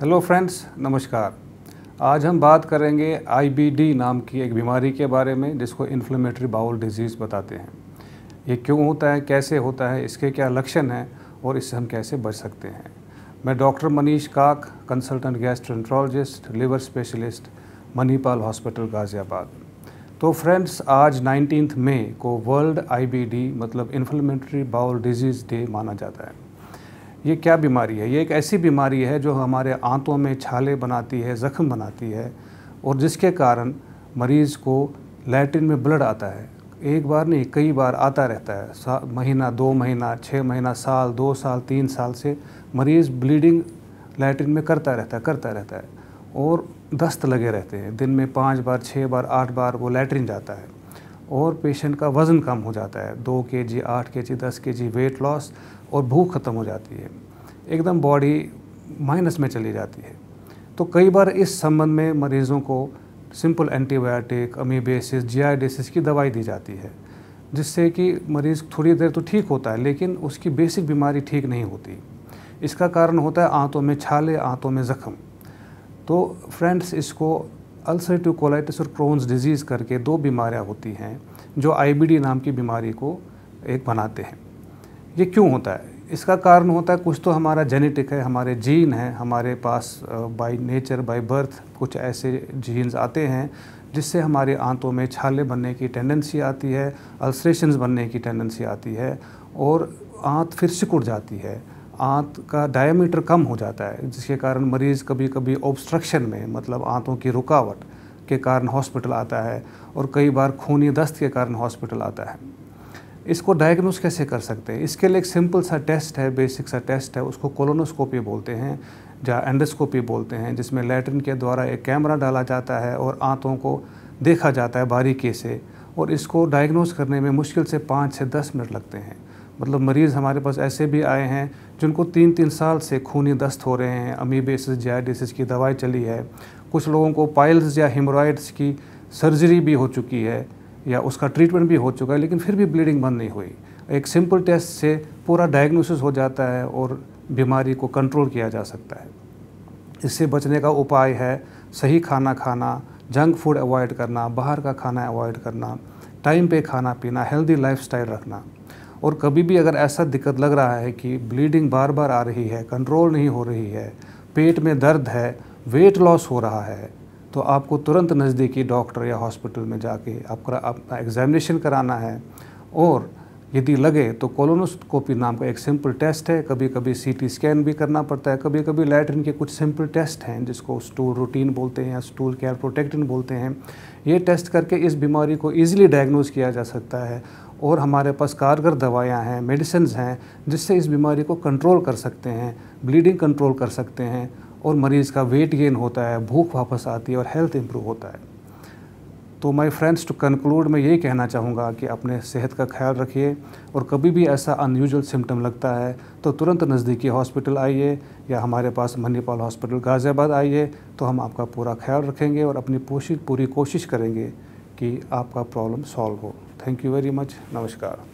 hello friends नमस्कार आज हम बात करेंगे आईबीडी नाम की एक बीमारी के बारे में जिसको इन्फ्लेमेटरी बाउल डिजीज़ बताते हैं ये क्यों होता है कैसे होता है इसके क्या लक्षण हैं और इससे हम कैसे बच सकते हैं मैं doctor Manish Kak consultant gastroenterologist liver specialist Manipal hospital Ghaziabad तो फ्रेंड्स आज नाइनटीन मई को वर्ल्ड आई मतलब इन्फ्लेमेटरी बाउल डिजीज़ डे माना जाता है ये क्या बीमारी है ये एक ऐसी बीमारी है जो हमारे आंतों में छाले बनाती है ज़ख्म बनाती है और जिसके कारण मरीज़ को लैटिन में ब्लड आता है एक बार नहीं कई बार आता रहता है महीना दो महीना छः महीना साल दो साल तीन साल से मरीज़ ब्लीडिंग लैटिन में करता रहता है करता रहता है और दस्त लगे रहते हैं दिन में पाँच बार छः बार आठ बार वो लैटरिन जाता है और पेशेंट का वज़न कम हो जाता है दो के जी आठ के जी दस के जी वेट लॉस और भूख ख़त्म हो जाती है एकदम बॉडी माइनस में चली जाती है तो कई बार इस संबंध में मरीज़ों को सिंपल एंटीबायोटिक अमीबेसिस जीआईडेसिस की दवाई दी जाती है जिससे कि मरीज़ थोड़ी देर तो ठीक होता है लेकिन उसकी बेसिक बीमारी ठीक नहीं होती इसका कारण होता है आंतों में छाले आंतों में ज़ख़म तो फ्रेंड्स इसको अल्सरेटिव कोलाइटिस और क्रोन्स डिजीज़ करके दो बीमारियाँ होती हैं जो आई नाम की बीमारी को एक बनाते हैं ये क्यों होता है इसका कारण होता है कुछ तो हमारा जेनेटिक है हमारे जीन है हमारे पास बाय नेचर बाय बर्थ कुछ ऐसे जीन्स आते हैं जिससे हमारे आंतों में छाले बनने की टेंडेंसी आती है अल्सरेशंस बनने की टेंडेंसी आती है और आंत फिर सिकुड़ जाती है आंत का डायमीटर कम हो जाता है जिसके कारण मरीज़ कभी कभी ऑब्स्ट्रक्शन में मतलब आंतों की रुकावट के कारण हॉस्पिटल आता है और कई बार खूनी दस्त के कारण हॉस्पिटल आता है इसको डायग्नोस कैसे कर सकते हैं इसके लिए एक सिंपल सा टेस्ट है बेसिक सा टेस्ट है उसको कोलोनोस्कोपी बोलते हैं या एंडोस्कोपी बोलते हैं जिसमें लेटरिन के द्वारा एक कैमरा डाला जाता है और आंतों को देखा जाता है बारीकी से और इसको डायग्नोस करने में मुश्किल से पाँच से दस मिनट लगते हैं मतलब मरीज़ हमारे पास ऐसे भी आए हैं जिनको तीन तीन साल से खूनी दस्त हो रहे हैं अमीबेसिस जायडिसिस की दवाई चली है कुछ लोगों को पाइल्स या हिमोराइड्स की सर्जरी भी हो चुकी है या उसका ट्रीटमेंट भी हो चुका है लेकिन फिर भी ब्लीडिंग बंद नहीं हुई एक सिंपल टेस्ट से पूरा डायग्नोसिस हो जाता है और बीमारी को कंट्रोल किया जा सकता है इससे बचने का उपाय है सही खाना खाना जंक फूड अवॉइड करना बाहर का खाना अवॉइड करना टाइम पे खाना पीना हेल्दी लाइफ रखना और कभी भी अगर ऐसा दिक्कत लग रहा है कि ब्लीडिंग बार बार आ रही है कंट्रोल नहीं हो रही है पेट में दर्द है वेट लॉस हो रहा है तो आपको तुरंत नज़दीकी डॉक्टर या हॉस्पिटल में जाके आपका अपना एग्जामिनेशन कराना है और यदि लगे तो कोलोनोस्कोपी नाम का एक सिंपल टेस्ट है कभी कभी सीटी स्कैन भी करना पड़ता है कभी कभी लैटरिन के कुछ सिंपल टेस्ट हैं जिसको स्टूल रूटीन बोलते हैं या स्टूल केयर प्रोटेक्टिन बोलते हैं ये टेस्ट करके इस बीमारी को ईजिली डायग्नोज किया जा सकता है और हमारे पास कारगर दवायाँ हैं मेडिसन्स हैं जिससे इस बीमारी को कंट्रोल कर सकते हैं ब्लीडिंग कंट्रोल कर सकते हैं और मरीज़ का वेट गेन होता है भूख वापस आती है और हेल्थ इम्प्रूव होता है तो माय फ्रेंड्स टू कंक्लूड मैं यही कहना चाहूँगा कि अपने सेहत का ख्याल रखिए और कभी भी ऐसा अनयूजल सिम्टम लगता है तो तुरंत नज़दीकी हॉस्पिटल आइए या हमारे पास मनीपाल हॉस्पिटल गाज़ियाबाद आइए तो हम आपका पूरा ख्याल रखेंगे और अपनी पूरी पूरी कोशिश करेंगे कि आपका प्रॉब्लम सॉल्व हो थैंक यू वेरी मच नमस्कार